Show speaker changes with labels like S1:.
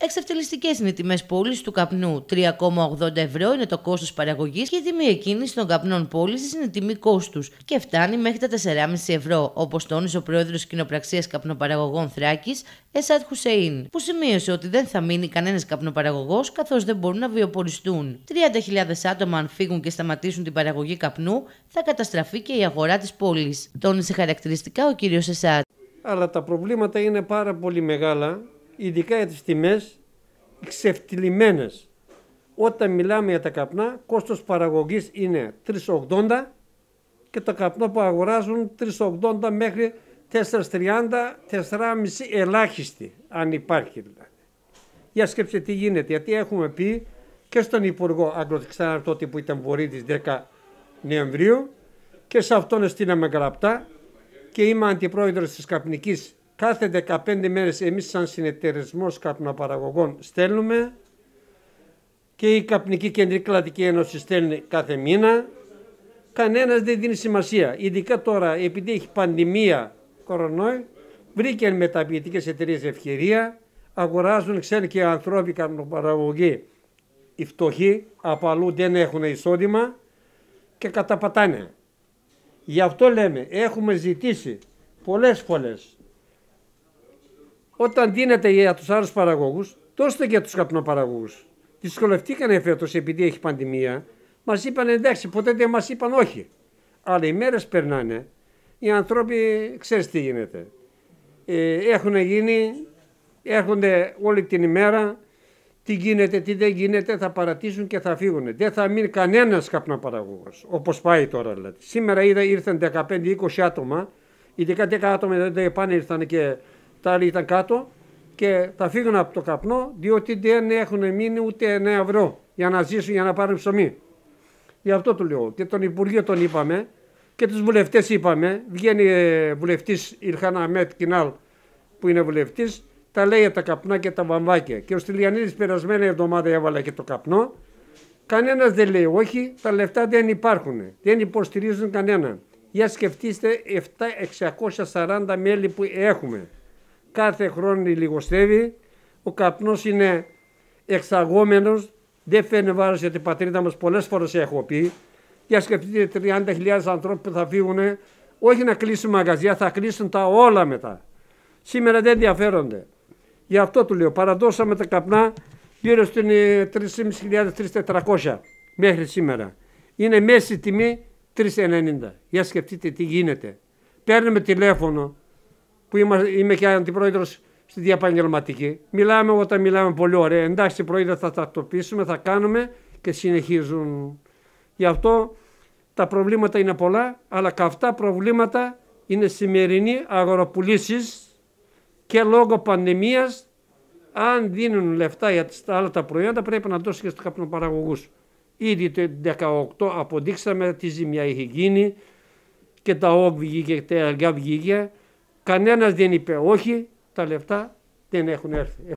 S1: Εξευτελιστικές είναι οι τιμές πώλησης του καπνού. 3,80 ευρώ είναι το κόστος παραγωγής και η τιμή εκκίνησης των καπνών πώλησης είναι η τιμή κόστους και φτάνει μέχρι τα 4,5 ευρώ, όπως τόνισε ο πρόεδρος κοινοπραξίας καπνοπαραγωγών Θράκης, Εσάτ Χουσέιν, που σημείωσε ότι δεν θα μείνει κανένας καπνοπαραγωγός καθώς δεν μπορούν να βιοποριστούν. 30.000 άτομα, αν φύγουν και σταματήσουν την παραγωγή καπνού, θα καταστραφεί και η αγορά της πόλη, τόνισε χαρακτηριστικά ο κύριος Εσάτ.
S2: Αλλά τα προβλήματα είναι πάρα πολύ μεγάλα ειδικά για τις τιμές ξεφτυλιμένες. Όταν μιλάμε για τα καπνά, κόστος παραγωγής είναι 3,80 και τα καπνά που αγοράζουν 3,80 μέχρι 4,30, 4,5 ελάχιστη, αν υπάρχει δηλαδή. Για σκέψτε τι γίνεται, γιατί έχουμε πει και στον Υπουργό Αγγλοτεξάνα τότε που ήταν της 10 Νοεμβρίου και σε αυτόν στείλαμε γραπτά και είμαι αντιπρόεδρος της Καπνικής Κάθε 15 μέρες εμείς σαν συνεταιρισμός καπνοπαραγωγών στέλνουμε και η Καπνική Κεντρική Κλατική Ένωση στέλνει κάθε μήνα. Κανένας δεν δίνει σημασία. Ειδικά τώρα επειδή έχει πανδημία κορονοϊ, βρήκαν μεταποιητικές εταιρείες ευκαιρία, αγοράζουν ξένοι και ανθρώποι καπνοπαραγωγοί. Οι φτωχοί από αλλού δεν έχουν εισόδημα και καταπατάνε. Γι' αυτό λέμε, έχουμε ζητήσει πολλές φορές όταν δίνεται για τους άλλους παραγωγούς, δώστε για τους καπνοπαραγωγούς. Δυσκολευτήκανε φέτος επειδή έχει πανδημία. Μας είπαν εντάξει, ποτέ δεν μας είπαν όχι. Αλλά οι μέρες περνάνε, οι άνθρωποι ξέρεις τι γίνεται. Ε, έχουν γίνει, έρχονται όλη την ημέρα. Τι γίνεται, τι δεν γίνεται, θα παρατήσουν και θα φύγουν. Δεν θα μείνει κανένας καπνοπαραγωγός. Όπως πάει τώρα δηλαδή. Σήμερα είδα ήρθαν 15-20 άτομα. Ειδικά 10 άτομα δεν πάνε ήρθαν και τα άλλοι ήταν κάτω και τα φύγουν από το καπνό διότι δεν έχουν μείνει ούτε 9 ευρώ για να ζήσουν, για να πάρουν ψωμί. Γι' αυτό το λέω. Και τον Υπουργείο τον είπαμε και τους βουλευτές είπαμε. Βγαίνει ε, βουλευτής Ιρχάν Αμέτ Κινάλ που είναι βουλευτής, τα λέει τα καπνά και τα βαμβάκια. Και ο Στυλιανίδης περασμένη εβδομάδα έβαλα και το καπνό. Κανένας δεν λέει όχι, τα λεφτά δεν υπάρχουν. Δεν υποστηρίζουν κανέναν. Για σκεφτείστε 7, μέλη που έχουμε κάθε χρόνο λιγοστεύει, ο καπνός είναι εξαγόμενος, δεν φαίνεται βάρος για την πατρίδα μας, πολλές φορές έχω πει. Για σκεφτείτε 30.000 ανθρώπους που θα φύγουν, όχι να κλείσουν μαγαζιά, θα κλείσουν τα όλα μετά. Σήμερα δεν ενδιαφέρονται. Γι' αυτό του λέω, παραδώσαμε τα καπνά γύρω στην 3.500-3.400 ε, μέχρι σήμερα. Είναι μέση τιμή 3.90. Για σκεφτείτε τι γίνεται. Παίρνουμε τηλέφωνο που είμαι, είμαι και αντιπρόεδρος στη διαπαγγελματική. Μιλάμε όταν μιλάμε πολύ ωραία. Εντάξει, πρόεδρε, θα τακτοποιήσουμε, θα κάνουμε και συνεχίζουν. Γι' αυτό τα προβλήματα είναι πολλά, αλλά και αυτά προβλήματα είναι σημερινή αγοροπουλήσεις και λόγω πανδημίας, αν δίνουν λεφτά για τα άλλα τα προϊόντα πρέπει να δώσει και στους καπνοπαραγωγούς. Ήδη το 2018 αποδείξαμε τι ζημιά είχε γίνει και τα όγκ βγήκε και τα αργά βγήκε. Κανένας δεν είπε όχι, τα λεφτά δεν έχουν έρθει.